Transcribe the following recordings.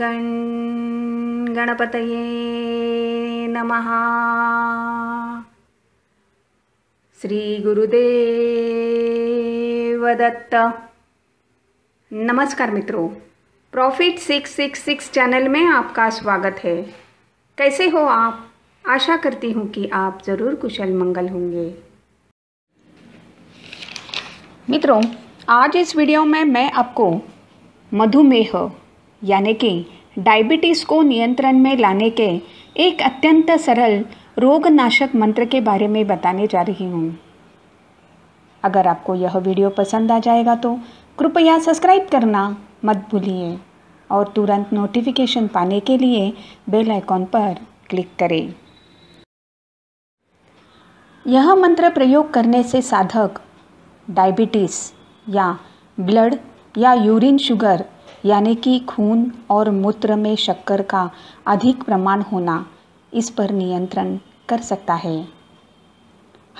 गण गणपतये नमः श्रीगुरुदेवदत्त नमस्कार मित्रों profit six six six channel में आपका स्वागत है कैसे हो आप आशा करती हूँ कि आप ज़रूर कुशल मंगल होंगे मित्रों आज इस वीडियो में मैं आपको मधुमेह यानी कि डायबिटीज़ को नियंत्रण में लाने के एक अत्यंत सरल रोगनाशक मंत्र के बारे में बताने जा रही हूँ अगर आपको यह वीडियो पसंद आ जाएगा तो कृपया सब्सक्राइब करना मत भूलिए और तुरंत नोटिफिकेशन पाने के लिए बेल आइकॉन पर क्लिक करें यह मंत्र प्रयोग करने से साधक डायबिटीज़ या ब्लड या यूरिन शुगर यानी कि खून और मूत्र में शक्कर का अधिक प्रमाण होना इस पर नियंत्रण कर सकता है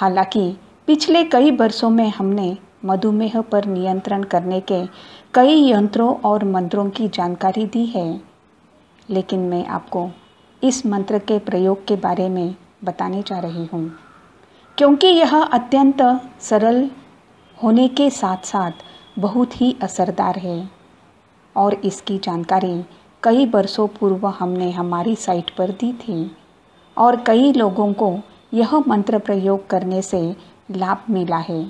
हालांकि पिछले कई वर्षों में हमने मधुमेह पर नियंत्रण करने के कई यंत्रों और मंत्रों की जानकारी दी है लेकिन मैं आपको इस मंत्र के प्रयोग के बारे में बताने जा रही हूँ क्योंकि यह अत्यंत सरल होने के साथ साथ बहुत ही असरदार है और इसकी जानकारी कई बरसों पूर्व हमने हमारी साइट पर दी थी और कई लोगों को यह मंत्र प्रयोग करने से लाभ मिला है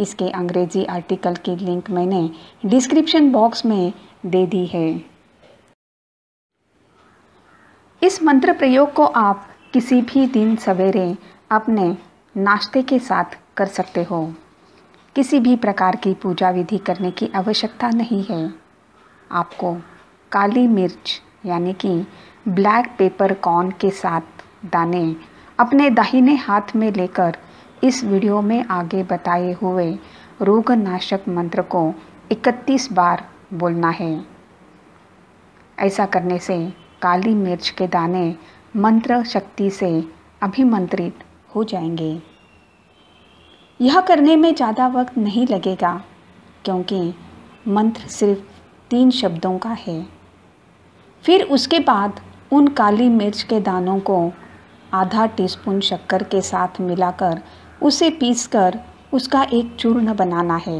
इसके अंग्रेजी आर्टिकल की लिंक मैंने डिस्क्रिप्शन बॉक्स में दे दी है इस मंत्र प्रयोग को आप किसी भी दिन सवेरे अपने नाश्ते के साथ कर सकते हो किसी भी प्रकार की पूजा विधि करने की आवश्यकता नहीं है आपको काली मिर्च यानी कि ब्लैक पेपर कॉर्न के साथ दाने अपने दाहिने हाथ में लेकर इस वीडियो में आगे बताए हुए रोगनाशक मंत्र को 31 बार बोलना है ऐसा करने से काली मिर्च के दाने मंत्र शक्ति से अभिमंत्रित हो जाएंगे यह करने में ज़्यादा वक्त नहीं लगेगा क्योंकि मंत्र सिर्फ तीन शब्दों का है फिर उसके बाद उन काली मिर्च के दानों को आधा टीस्पून शक्कर के साथ मिलाकर उसे पीसकर उसका एक चूर्ण बनाना है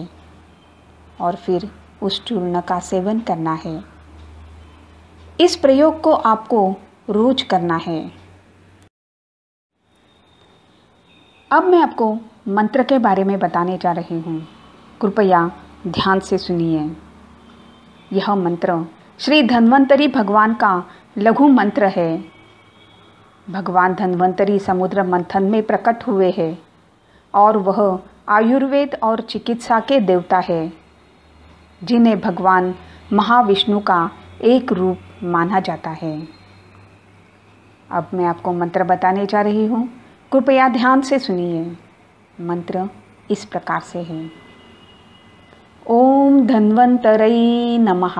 और फिर उस चूर्ण का सेवन करना है इस प्रयोग को आपको रोज करना है अब मैं आपको मंत्र के बारे में बताने जा रही हूँ कृपया ध्यान से सुनिए यह मंत्र श्री धन्वंतरी भगवान का लघु मंत्र है भगवान धन्वंतरी समुद्र मंथन में प्रकट हुए हैं और वह आयुर्वेद और चिकित्सा के देवता है जिन्हें भगवान महाविष्णु का एक रूप माना जाता है अब मैं आपको मंत्र बताने जा रही हूँ कृपया ध्यान से सुनिए मंत्र इस प्रकार से है ओम धन्वंतरई नमः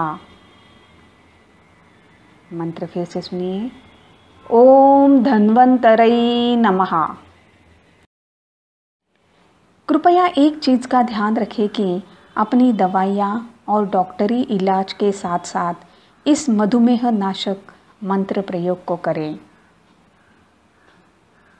मंत्र फिर से सुनिए ओम धन्वंतरई नमः कृपया एक चीज़ का ध्यान रखें कि अपनी दवाइयाँ और डॉक्टरी इलाज के साथ साथ इस मधुमेह नाशक मंत्र प्रयोग को करें